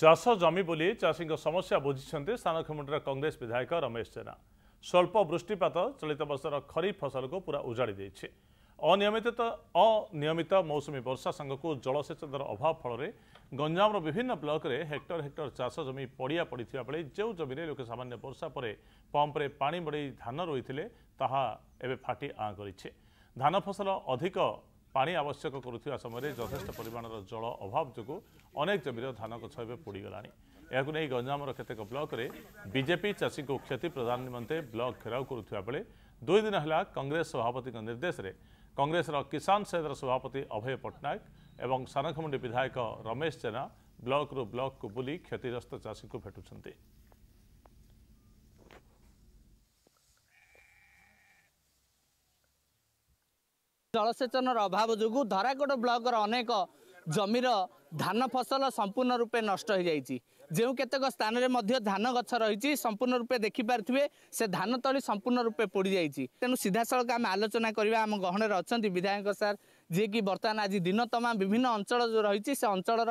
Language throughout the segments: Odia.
ଚାଷ ଜମି ବୋଲି ଚାଷୀଙ୍କ ସମସ୍ୟା ବୁଝିଛନ୍ତି ସ୍ଥାନକ୍ଷମଣ୍ଡର କଂଗ୍ରେସ ବିଧାୟକ ରମେଶ ଜେନା ସ୍ୱଳ୍ପ ବୃଷ୍ଟିପାତ ଚଳିତ ବର୍ଷର ଖରିଫ ଫସଲକୁ ପୁରା ଉଜାଡ଼ି ଦେଇଛି ଅନିୟମିତ ଅନିୟମିତ ମୌସୁମୀ ବର୍ଷା ସାଙ୍ଗକୁ ଜଳସେଚନର ଅଭାବ ଫଳରେ ଗଞ୍ଜାମର ବିଭିନ୍ନ ବ୍ଲକରେ ହେକ୍ଟର ହେକ୍ଟର ଚାଷ ଜମି ପଡ଼ିଆ ପଡ଼ିଥିବା ବେଳେ ଯେଉଁ ଜମିରେ ଲୋକେ ସାମାନ୍ୟ ବର୍ଷା ପରେ ପମ୍ପରେ ପାଣି ବଢ଼ାଇ ଧାନ ରୋଇଥିଲେ ତାହା ଏବେ ଫାଟି ଆଁ କରିଛି ଧାନ ଫସଲ ଅଧିକ ପାଣି ଆବଶ୍ୟକ କରୁଥିବା ସମୟରେ ଯଥେଷ୍ଟ ପରିମାଣର ଜଳ ଅଭାବ ଯୋଗୁଁ ଅନେକ ଜମିର ଧାନ ଗଛ ଏବେ ପୋଡ଼ିଗଲାଣି ଏହାକୁ ନେଇ ଗଞ୍ଜାମର କେତେକ ବ୍ଲକରେ ବିଜେପି ଚାଷୀଙ୍କୁ କ୍ଷତି ପ୍ରଦାନ ନିମନ୍ତେ ବ୍ଲକ୍ ଘେରାଉ କରୁଥିବା ବେଳେ ଦୁଇ ଦିନ ହେଲା କଂଗ୍ରେସ ସଭାପତିଙ୍କ ନିର୍ଦ୍ଦେଶରେ କଂଗ୍ରେସର କିଷାନ ସେଦର ସଭାପତି ଅଭୟ ପଟ୍ଟନାୟକ ଏବଂ ସାନଖମୁଣ୍ଡି ବିଧାୟକ ରମେଶ ଜେନା ବ୍ଲକ୍ରୁ ବ୍ଲକ୍କୁ ବୁଲି କ୍ଷତିଗ୍ରସ୍ତ ଚାଷୀଙ୍କୁ ଭେଟୁଛନ୍ତି ଜଳସେଚନର ଅଭାବ ଯୋଗୁଁ ଧରାକୋଟ ବ୍ଲକର ଅନେକ ଜମିର ଧାନ ଫସଲ ସମ୍ପୂର୍ଣ୍ଣ ରୂପେ ନଷ୍ଟ ହୋଇଯାଇଛି ଯେଉଁ କେତେକ ସ୍ଥାନରେ ମଧ୍ୟ ଧାନ ଗଛ ରହିଛି ସମ୍ପୂର୍ଣ୍ଣ ରୂପେ ଦେଖିପାରିଥିବେ ସେ ଧାନ ତଳି ସମ୍ପୂର୍ଣ୍ଣ ରୂପେ ପୋଡ଼ିଯାଇଛି ତେଣୁ ସିଧାସଳଖ ଆମେ ଆଲୋଚନା କରିବା ଆମ ଗହଣରେ ଅଛନ୍ତି ବିଧାୟକ ସାର୍ ଯିଏକି ବର୍ତ୍ତମାନ ଆଜି ଦିନ ତମାମ ବିଭିନ୍ନ ଅଞ୍ଚଳ ଯେଉଁ ରହିଛି ସେ ଅଞ୍ଚଳର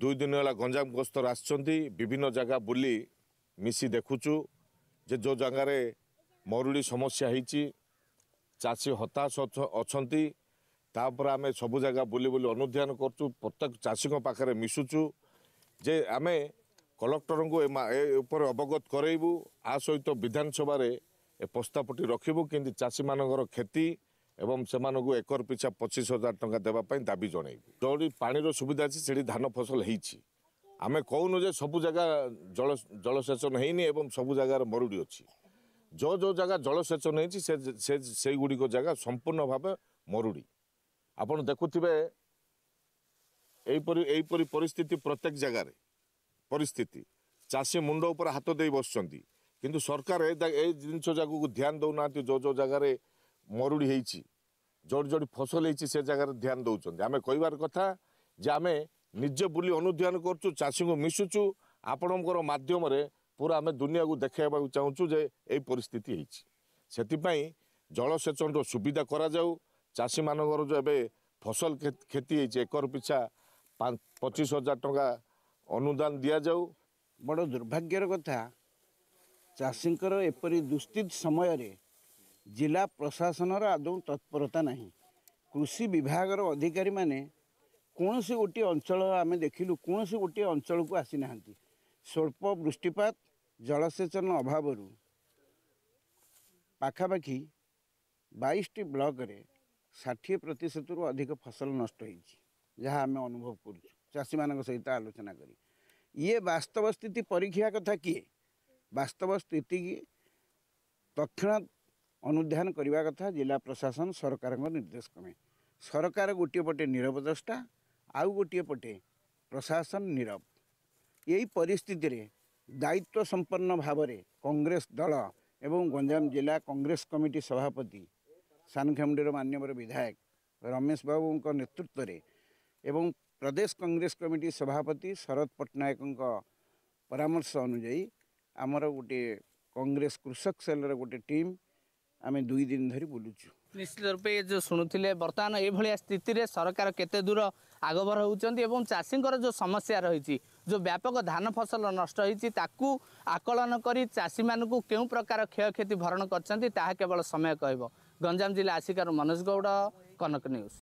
ଦୁଇ ଦିନ ହେଲା ଗଞ୍ଜାମ ଗସ୍ତରେ ଆସିଛନ୍ତି ବିଭିନ୍ନ ଜାଗା ବୁଲି ମିଶି ଦେଖୁଛୁ ଯେ ଯେଉଁ ଜାଗାରେ ମରୁଡ଼ି ସମସ୍ୟା ହେଇଛି ଚାଷୀ ହତାଶ ଅଛନ୍ତି ତାପରେ ଆମେ ସବୁ ଜାଗା ବୁଲି ବୁଲି ଅନୁଧ୍ୟାନ କରୁଛୁ ପ୍ରତ୍ୟେକ ଚାଷୀଙ୍କ ପାଖରେ ମିଶୁଛୁ ଯେ ଆମେ କଲେକ୍ଟରଙ୍କୁ ଏ ଉପରେ ଅବଗତ କରେଇବୁ ଆ ସହିତ ବିଧାନସଭାରେ ଏ ପ୍ରସ୍ତାବଟି ରଖିବୁ କେମିତି ଚାଷୀମାନଙ୍କର କ୍ଷତି ଏବଂ ସେମାନଙ୍କୁ ଏକର ପିଛା ପଚିଶ ହଜାର ଟଙ୍କା ଦେବା ପାଇଁ ଦାବି ଜଣାଇବୁ ଯେଉଁଠି ପାଣିର ସୁବିଧା ଅଛି ସେଠି ଧାନ ଫସଲ ହେଇଛି ଆମେ କହୁନୁ ଯେ ସବୁ ଜାଗା ଜଳ ଜଳସେଚନ ହେଇନି ଏବଂ ସବୁ ଜାଗାରେ ମରୁଡ଼ି ଅଛି ଯେଉଁ ଯେଉଁ ଜାଗା ଜଳସେଚନ ହେଇଛି ସେ ସେଇଗୁଡ଼ିକ ଜାଗା ସମ୍ପୂର୍ଣ୍ଣ ଭାବେ ମରୁଡ଼ି ଆପଣ ଦେଖୁଥିବେ ଏହିପରି ଏହିପରି ପରିସ୍ଥିତି ପ୍ରତ୍ୟେକ ଜାଗାରେ ପରିସ୍ଥିତି ଚାଷୀ ମୁଣ୍ଡ ଉପରେ ହାତ ଦେଇ ବସିଛନ୍ତି କିନ୍ତୁ ସରକାର ଏ ଜିନିଷ ଯାକକୁ ଧ୍ୟାନ ଦେଉନାହାନ୍ତି ଯେଉଁ ଯେଉଁ ଜାଗାରେ ମରୁଡ଼ି ହେଇଛି ଯେଉଁଠି ଯେଉଁଠି ଫସଲ ହେଇଛି ସେ ଜାଗାରେ ଧ୍ୟାନ ଦେଉଛନ୍ତି ଆମେ କହିବାର କଥା ଯେ ଆମେ ନିଜେ ବୁଲି ଅନୁଧ୍ୟାନ କରୁଛୁ ଚାଷୀଙ୍କୁ ମିଶୁଛୁ ଆପଣଙ୍କର ମାଧ୍ୟମରେ ପୁରା ଆମେ ଦୁନିଆକୁ ଦେଖାଇବାକୁ ଚାହୁଁଛୁ ଯେ ଏଇ ପରିସ୍ଥିତି ହେଇଛି ସେଥିପାଇଁ ଜଳସେଚନର ସୁବିଧା କରାଯାଉ ଚାଷୀମାନଙ୍କର ଯେଉଁ ଏବେ ଫସଲ କ୍ଷତି ହେଇଛି ଏକର ପିଛା ପଚିଶ ହଜାର ଟଙ୍କା ଅନୁଦାନ ଦିଆଯାଉ ବଡ଼ ଦୁର୍ଭାଗ୍ୟର କଥା ଚାଷୀଙ୍କର ଏପରି ଦୁଃସ୍ଥିତି ସମୟରେ ଜିଲ୍ଲା ପ୍ରଶାସନର ଆଦୌ ତତ୍ପରତା ନାହିଁ କୃଷି ବିଭାଗର ଅଧିକାରୀମାନେ କୌଣସି ଗୋଟିଏ ଅଞ୍ଚଳ ଆମେ ଦେଖିଲୁ କୌଣସି ଗୋଟିଏ ଅଞ୍ଚଳକୁ ଆସିନାହାନ୍ତି ସ୍ୱଳ୍ପ ବୃଷ୍ଟିପାତ ଜଳସେଚନ ଅଭାବରୁ ପାଖାପାଖି ବାଇଶଟି ବ୍ଲକରେ ଷାଠିଏ ପ୍ରତିଶତରୁ ଅଧିକ ଫସଲ ନଷ୍ଟ ହୋଇଛି ଯାହା ଆମେ ଅନୁଭବ କରୁଛୁ ଚାଷୀମାନଙ୍କ ସହିତ ଆଲୋଚନା କରି ଇଏ ବାସ୍ତବ ସ୍ଥିତି ପରୀକ୍ଷା କଥା କିଏ ବାସ୍ତବ ସ୍ଥିତି କି ତତ୍କ୍ଷଣାତ୍ ଅନୁଧ୍ୟାନ କରିବା କଥା ଜିଲ୍ଲା ପ୍ରଶାସନ ସରକାରଙ୍କ ନିର୍ଦ୍ଦେଶ କ୍ରମେ ସରକାର ଗୋଟିଏ ପଟେ ନିରବଦ୍ରଷ୍ଟା ଆଉ ଗୋଟିଏ ପଟେ ପ୍ରଶାସନ ନିରବ ଏହି ପରିସ୍ଥିତିରେ ଦାୟିତ୍ୱ ସମ୍ପନ୍ନ ଭାବରେ କଂଗ୍ରେସ ଦଳ ଏବଂ ଗଞ୍ଜାମ ଜିଲ୍ଲା କଂଗ୍ରେସ କମିଟି ସଭାପତି ସାନଖେମୁଣ୍ଡିର ମାନ୍ୟବର ବିଧାୟକ ରମେଶ ବାବୁଙ୍କ ନେତୃତ୍ୱରେ ଏବଂ ପ୍ରଦେଶ କଂଗ୍ରେସ କମିଟି ସଭାପତି ଶରଦ ପଟ୍ଟନାୟକଙ୍କ ପରାମର୍ଶ ଅନୁଯାୟୀ ଆମର ଗୋଟିଏ କଂଗ୍ରେସ କୃଷକ ସେଲ୍ର ଗୋଟିଏ ଟିମ୍ ଆମେ ଦୁଇ ଦିନ ଧରି ବୁଲୁଛୁ ନିଶ୍ଚିତ ରୂପେ ଏ ଯେଉଁ ଶୁଣୁଥିଲେ ବର୍ତ୍ତମାନ ଏଇଭଳିଆ ସ୍ଥିତିରେ ସରକାର କେତେ ଦୂର ଆଗଭର ହେଉଛନ୍ତି ଏବଂ ଚାଷୀଙ୍କର ଯେଉଁ ସମସ୍ୟା ରହିଛି ଯେଉଁ ବ୍ୟାପକ ଧାନ ଫସଲ ନଷ୍ଟ ହୋଇଛି ତାକୁ ଆକଳନ କରି ଚାଷୀମାନଙ୍କୁ କେଉଁ ପ୍ରକାର କ୍ଷୟକ୍ଷତି ଭରଣ କରିଛନ୍ତି ତାହା କେବଳ ସମୟ କହିବ ଗଞ୍ଜାମ ଜିଲ୍ଲା ଆସିକାରୁ ମନୋଜ ଗୌଡ଼ କନକ ନ୍ୟୁଜ୍